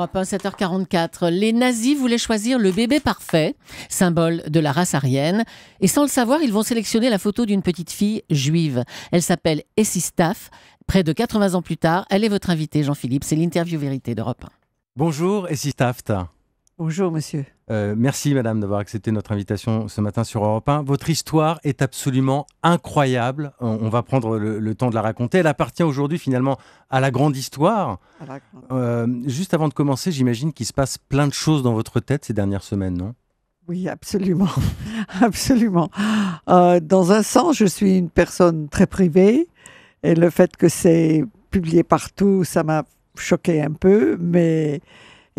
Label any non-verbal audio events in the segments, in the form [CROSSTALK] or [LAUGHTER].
Europe 1, hein, 7h44. Les nazis voulaient choisir le bébé parfait, symbole de la race aryenne. Et sans le savoir, ils vont sélectionner la photo d'une petite fille juive. Elle s'appelle Essie Staff. Près de 80 ans plus tard, elle est votre invitée, Jean-Philippe. C'est l'interview vérité d'Europe 1. Bonjour, Essie Staff. Bonjour, monsieur. Euh, merci, madame, d'avoir accepté notre invitation ce matin sur Europe 1. Votre histoire est absolument incroyable. On, va prendre le, temps de la raconter. Elle appartient aujourd'hui, finalement, à la grande histoire. Euh, juste avant de commencer, j'imagine qu'il se passe plein de choses dans votre tête ces dernières semaines, non oui, absolument, [LAUGHS] absolument. Euh, dans un sens, je suis une personne très privée et le fait que c'est publié partout, ça m'a choqué un peu, mais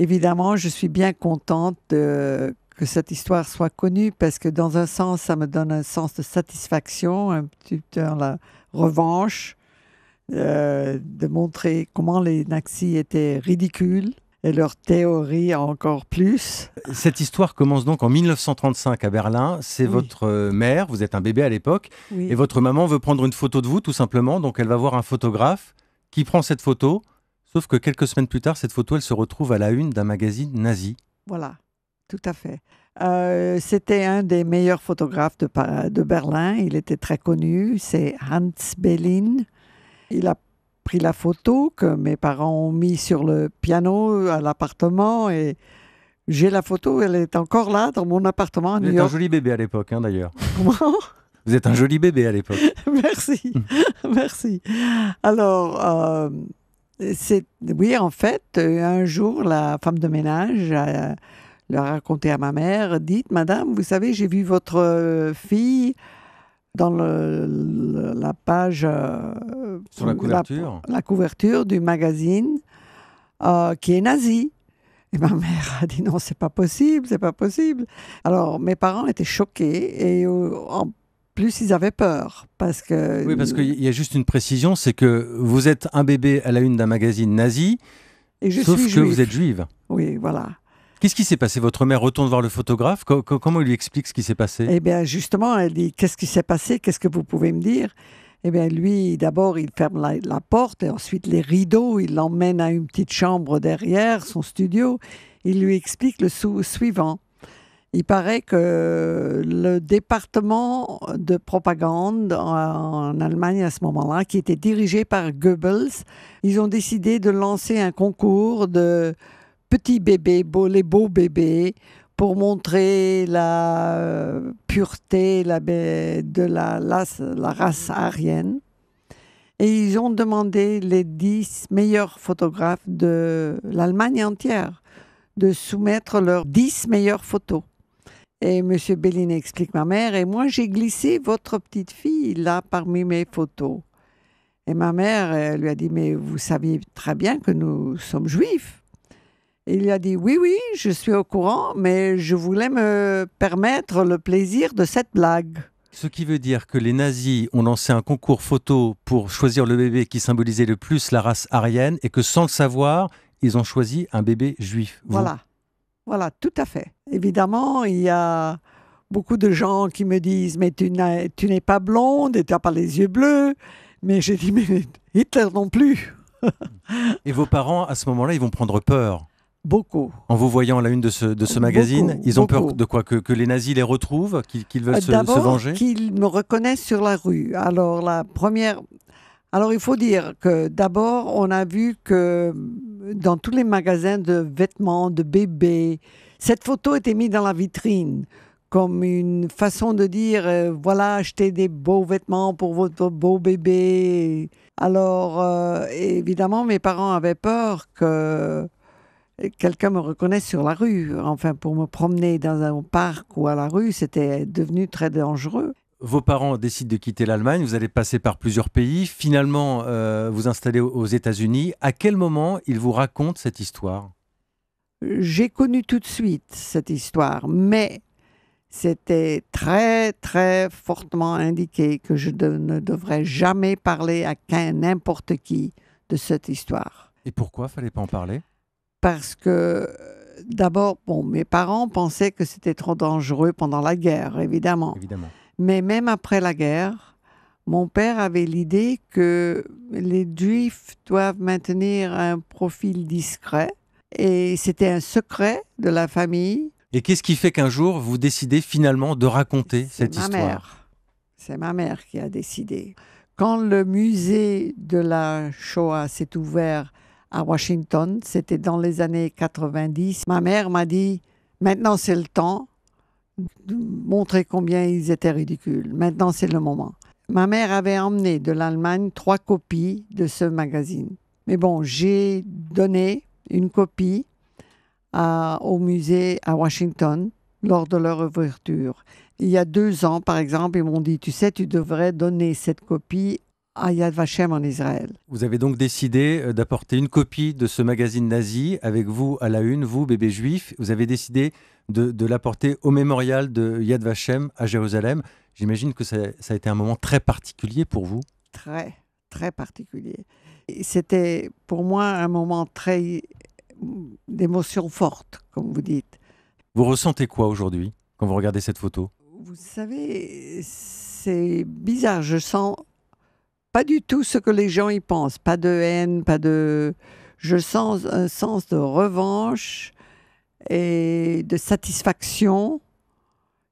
évidemment, je suis bien contente euh, que cette histoire soit connue parce que dans un sens, ça me donne un sens de satisfaction, un petit peu la revanche, euh, de montrer comment les nazis étaient ridicules et leur théorie encore plus. Cette histoire commence donc en 1935 à Berlin. C'est votre euh, mère, vous êtes un bébé à l'époque, et votre maman veut prendre une photo de vous tout simplement. Donc elle va voir un photographe qui prend cette photo Sauf que quelques semaines plus tard, cette photo, elle se retrouve à la une d'un magazine nazi. Voilà, tout à fait. Euh, c'était un des meilleurs photographes de, Berlin. Il était très connu. C'est Hans Bellin. Il a pris la photo que mes parents ont mis sur le piano à l'appartement et j'ai la photo. Elle est encore là dans mon appartement à Vous un joli bébé à l'époque, hein, d'ailleurs. Comment Vous êtes un joli bébé à l'époque. [LAUGHS] merci, merci. Alors, euh, c'est oui, en fait, euh, un jour, la femme de ménage euh, a, raconté à ma mère. Dites, madame, vous savez, j'ai vu votre euh, fille dans la page. Sur la couverture la, couverture du magazine qui est nazi. Et ma mère a dit non, c'est pas possible, c'est pas possible. Alors mes parents étaient choqués et en plus ils avaient peur. Parce que... Oui, parce qu'il y a juste une précision, c'est que vous êtes un bébé à la une d'un magazine nazi, sauf que vous êtes juive. Oui, voilà. Qu'est-ce qui s'est passé Votre mère retourne voir le photographe. comment il lui explique ce qui s'est passé Eh bien, justement, elle dit Qu'est-ce qui s'est passé Qu'est-ce que vous pouvez me dire Eh bien, lui, d'abord, il ferme la, porte et ensuite les rideaux. Il l'emmène à une petite chambre derrière, son studio. Il lui explique le suivant il paraît que le département de propagande en Allemagne à ce moment-là, qui était dirigé par Goebbels, ils ont décidé de lancer un concours de petits bébés, les beaux bébés, pour montrer la euh, pureté la, de la, la race aryenne. Et ils ont demandé les dix meilleurs photographes de l'Allemagne entière de soumettre leurs dix meilleures photos. Et Monsieur Belline explique ma mère, et moi j'ai glissé votre petite fille là parmi mes photos. Et ma mère lui a dit, mais vous saviez très bien que nous sommes juifs. Et il a dit, oui, oui, je suis au courant, mais je voulais me permettre le plaisir de cette blague. Ce qui veut dire que les nazis ont lancé un concours photo pour choisir le bébé qui symbolisait le plus la race aryenne et que sans le savoir, ils ont choisi un bébé juif. Voilà. Voilà, tout à fait. Évidemment, il y a beaucoup de gens qui me disent Mais tu n'es pas blonde et tu n'as pas les yeux bleus. Mais j'ai dit Mais Hitler non plus. [LAUGHS] et vos parents, à ce moment-là, ils vont prendre peur Beaucoup. En vous voyant la une de ce, magazine, ils ont peur de quoi que, les nazis les retrouvent, qu'ils veulent euh, se, se venger Qu'ils me reconnaissent sur la rue. Alors, la première. Alors, il faut dire que d'abord, on a vu que dans tous les magasins de vêtements de bébés. Cette photo était mise dans la vitrine comme une façon de dire euh, voilà, achetez des beaux vêtements pour votre beau bébé. Alors, euh, évidemment, mes parents avaient peur que quelqu'un me reconnaisse sur la rue. Enfin, pour me promener dans un parc ou à la rue, c'était devenu très dangereux vos parents décident de quitter l'Allemagne, vous allez passer par plusieurs pays, finalement euh, vous installez aux États-Unis. À quel moment ils vous racontent cette histoire J'ai connu tout de suite cette histoire, mais c'était très très fortement indiqué que je ne devrais jamais parler à n'importe qui de cette histoire. Et pourquoi fallait pas en parler Parce que d'abord, bon, mes parents pensaient que c'était trop dangereux pendant la guerre, évidemment. Évidemment. Mais même après la guerre, mon père avait l'idée que les Juifs doivent maintenir un profil discret et c'était un secret de la famille. Et qu'est-ce qui fait qu'un jour vous décidez finalement de raconter cette histoire C'est ma mère qui a décidé. Quand le musée de la Shoah s'est ouvert à Washington, c'était dans les années 90, ma mère m'a dit Maintenant c'est le temps, montrer combien ils étaient ridicules. Maintenant, c'est le moment. Ma mère avait emmené de l'Allemagne trois copies de ce magazine. Mais bon, j'ai donné une copie au musée à Washington lors de leur ouverture. Il y a deux ans, par exemple, ils m'ont dit, tu sais, tu devrais donner cette copie à Yad Vashem en Israël. Vous avez donc décidé euh, d'apporter une copie de ce magazine nazi avec vous à la une, vous, bébé juif. Vous avez décidé de, l'apporter au mémorial de Yad Vashem à Jérusalem. J'imagine que ça, a été un moment très particulier pour vous. Très, très particulier. C'était pour moi un moment très hum, d'émotion forte, comme vous dites. Vous ressentez quoi aujourd'hui quand vous regardez cette photo Vous savez, c'est bizarre. Je sens pas du tout ce que les gens y pensent. Pas de haine, pas de. Je sens un sens de revanche et de satisfaction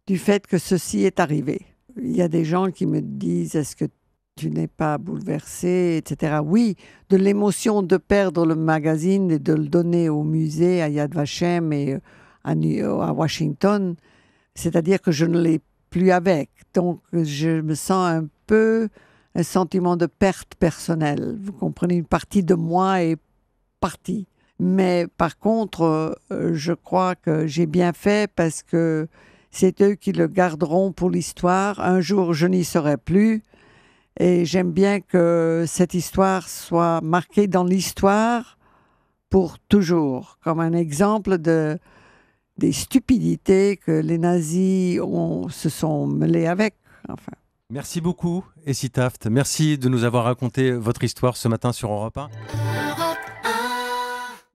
du fait que ceci est arrivé. Il y a des gens qui me disent est-ce que tu n'es pas bouleversé, etc. Oui, de l'émotion de perdre le magazine et de le donner au musée à Yad Vashem et euh, à, euh, à Washington, c'est-à-dire que je ne l'ai plus avec. Donc je me sens un peu un sentiment de perte personnelle. Vous comprenez, une partie de moi est partie. Mais par contre, euh, je crois que j'ai bien fait parce que c'est eux qui le garderont pour l'histoire. Un jour, je n'y serai plus. Et j'aime bien que cette histoire soit marquée dans l'histoire pour toujours, comme un exemple de, des stupidités que les nazis se sont mêlés avec. Merci beaucoup, Essie Taft. Merci de nous avoir raconté votre histoire ce matin sur Europe 1.